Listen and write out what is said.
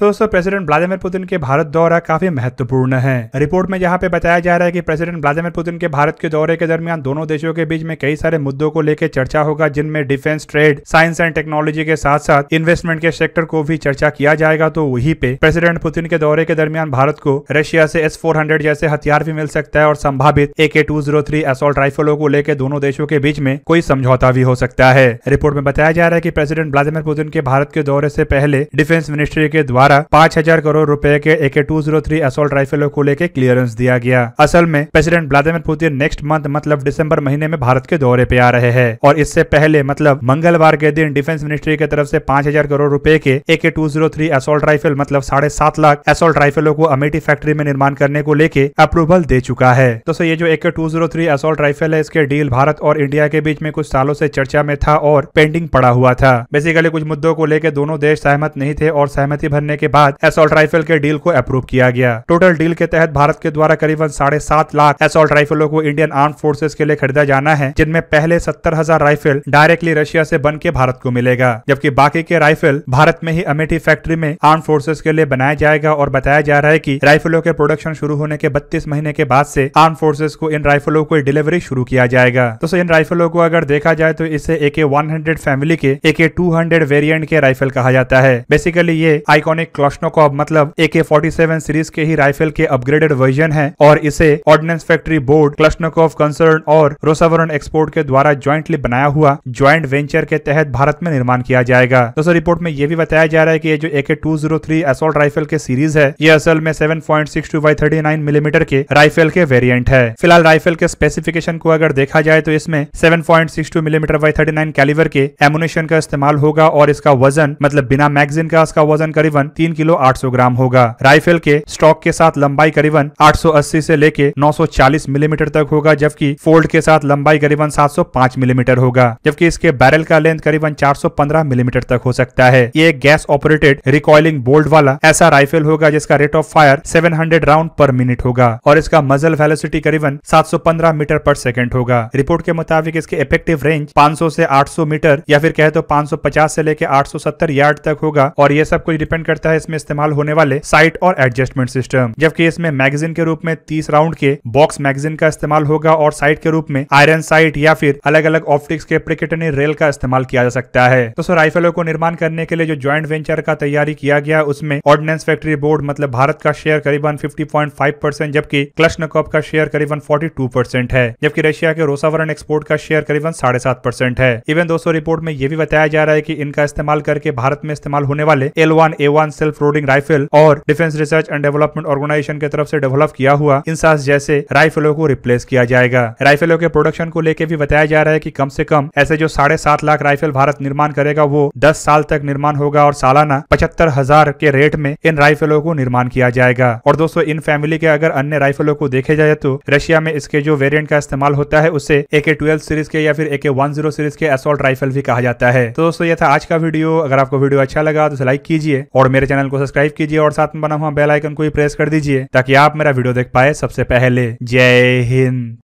तो दोस्तों president Vladimir Putin के भारत दौरा काफी महत्वपूर्ण है रिपोर्ट में यहाँ पे बताया जा रहा है कि प्रेसिडेंट व्लादिमिर पुतिन के भारत के दौरे के दरमियान दोनों देशों के बीच में कई सारे मुद्दों को लेकर चर्चा होगा जिनमें defence trade science and technology के साथ साथ इन्वेस्टमेंट के सेक्टर को भी चर्चा किया जाएगा तो वही पे प्रेसिडेंट पुतिन के दौरे के दरमियान भारत को रशिया से एस जैसे हथियार भी मिल सकता है और संभावित ए के असोल्ट राइफलों को लेकर दोनों देशों के बीच में कोई समझौता भी हो सकता है रिपोर्ट में बताया जा रहा है की प्रेसिडेंट व्लादिमिर पुतिन के भारत के दौरे से पहले डिफेंस मिनिस्ट्री के द्वारा द्वारा पांच हजार करोड़ रूपए के A K two zero three assault राइफलों को लेकर क्लियरेंस दिया गया असल में president Vladimir Putin next month मतलब दिसंबर महीने में भारत के दौरे पे आ रहे हैं और इससे पहले मतलब मंगलवार के दिन डिफेंस मिनिस्ट्री की तरफ से पांच हजार करोड़ रूपए के A K two zero three assault rifle मतलब साढ़े सात लाख असोल्ट राइफलों को अमेठी फैक्ट्री में निर्माण करने को लेके अप्रूवल दे चुका है तो सर ये जो A K two zero three assault rifle है इसके डील भारत और इंडिया के बीच में कुछ सालों से चर्चा में था और पेंडिंग पड़ा हुआ था बेसिकली कुछ मुद्दों को लेकर दोनों देश सहमत नहीं थे और सहमति भरने के बाद एसोल्ट राइफल के डील को अप्रूव किया गया टोटल डील के तहत भारत के द्वारा करीबन साढ़े सात लाख एसोल्ट राइफलों को इंडियन आर्म फोर्सेज के लिए खरीदा जाना है जिनमें पहले सत्तर हजार राइफल डायरेक्टली रशिया से बन के भारत को मिलेगा जबकि बाकी के राइफल भारत में ही अमेठी फैक्ट्री में आर्म फोर्सेज के लिए बनाया जाएगा और बताया जा रहा है की राइफलों के प्रोडक्शन शुरू होने के बत्तीस महीने के बाद ऐसी आर्म फोर्सेज को इन राइफलों को डिलीवरी शुरू किया जाएगा तो इन राइफलों को अगर देखा जाए तो इसे ए के फैमिली के ए के वेरिएंट के राइफल कहा जाता है बेसिकली ये आइकॉनिक में अब मतलब ए के फोर्टी सेवन सीरीज के ही राइफल के अपग्रेडेड वर्जन है और इसे ऑर्डिनेंस फैक्ट्री बोर्ड क्लस्टोकॉफ कंसर्न और रोसावरण एक्सपोर्ट के द्वारा ज्वाइंटली बनाया हुआ ज्वाइंट वेंचर के तहत भारत में निर्माण किया जाएगा दोस्तों रिपोर्ट में यह भी बताया जा रहा है की जो A oh K two zero three rifle के सीरीज है ये असल में seven point six two by thirty nine millimetre के राइफल के वेरियंट है फिलहाल राइफल के स्पेसिफिकेशन को अगर देखा जाए तो इसमें seven point six two millimetre by thirty nine calibre के एमुनेशन का इस्तेमाल होगा और इसका वजन मतलब बिना मैगजीन का इसका वजन करीबन तीन किलो आठ सौ ग्राम होगा राइफल के स्टॉक के साथ लंबाई करीबन 880 से लेके 940 मिलीमीटर तक होगा जबकि फोल्ड के साथ लंबाई करीबन 705 मिलीमीटर होगा जबकि इसके बैरल का लेंथ करीबन 415 मिलीमीटर तक हो सकता है ये एक गैस ऑपरेटेड रिकॉइलिंग बोल्ट वाला ऐसा राइफल होगा जिसका rate of fire hundred round per minute होगा और इसका मजल वेलोसिटी करीबन पंद्रह मीटर पर सेकेंड होगा रिपोर्ट के मुताबिक इसके इफेक्टिव रेंज 500 से सौ मीटर या फिर कहे तो पचास से लेके सत्तर यार्ड तक होगा और ये सब कुछ डिपेंड करता सकता है इसमें इस्तेमाल होने वाले साइट और एडजस्टमेंट सिस्टम जबकि इसमें मैगजीन के रूप में तीस राउंड के बॉक्स मैगजीन का इस्तेमाल होगा और साइट के रूप में आयरन साइट या फिर अलग अलग ऑप्टिक्स के प्रिकेटनी रेल का इस्तेमाल किया जा सकता है तो सो राइफलों को निर्माण करने के लिए जो ज्वाइंट वेंचर का तैयारी किया गया उसमें ऑर्डिनेंस फैक्ट्री बोर्ड मतलब भारत का शेयर करीबन 50.5 परसेंट जबकि नकॉप का शेयर करीबन 42 परसेंट है जबकि रशिया के रोसावरण एक्सपोर्ट का शेयर करीबन साढ़े सात परसेंट है इवन दोस्तों रिपोर्ट में यह भी बताया जा रहा है की इनका इस्तेमाल करके भारत में इस्तेमाल होने वाले L one A one self loading rifle और defence research and development organisation के तरफ से डेवलप किया हुआ इंसास जैसे राइफलों को रिप्लेस किया जाएगा राइफलों के प्रोडक्शन को लेकर भी बताया जा रहा है की कम से कम ऐसे जो साढ़े सात लाख राइफल भारत निर्माण करेगा वो दस साल तक निर्माण होगा और सालाना पचहत्तर हजार के रेट में इन राइफलों को निर्माण किया जाएगा और दोस्तों इन फैमिली के अगर अन्य राइफलों को देखे जाए तो रशिया में इसके जो वेरिएंट का इस्तेमाल होता है उसे ए के ट्वेल्व सीरीज के या फिर A K one zero series के असोल्ट राइफल भी कहा जाता है तो दोस्तों ये था आज का वीडियो अगर आपको वीडियो अच्छा लगा तो लाइक कीजिए और मेरे मेरे चैनल को सब्सक्राइब कीजिए और साथ में बना हुआ बेल आइकन को भी प्रेस कर दीजिए ताकि आप मेरा वीडियो देख पाए सबसे पहले जय हिंद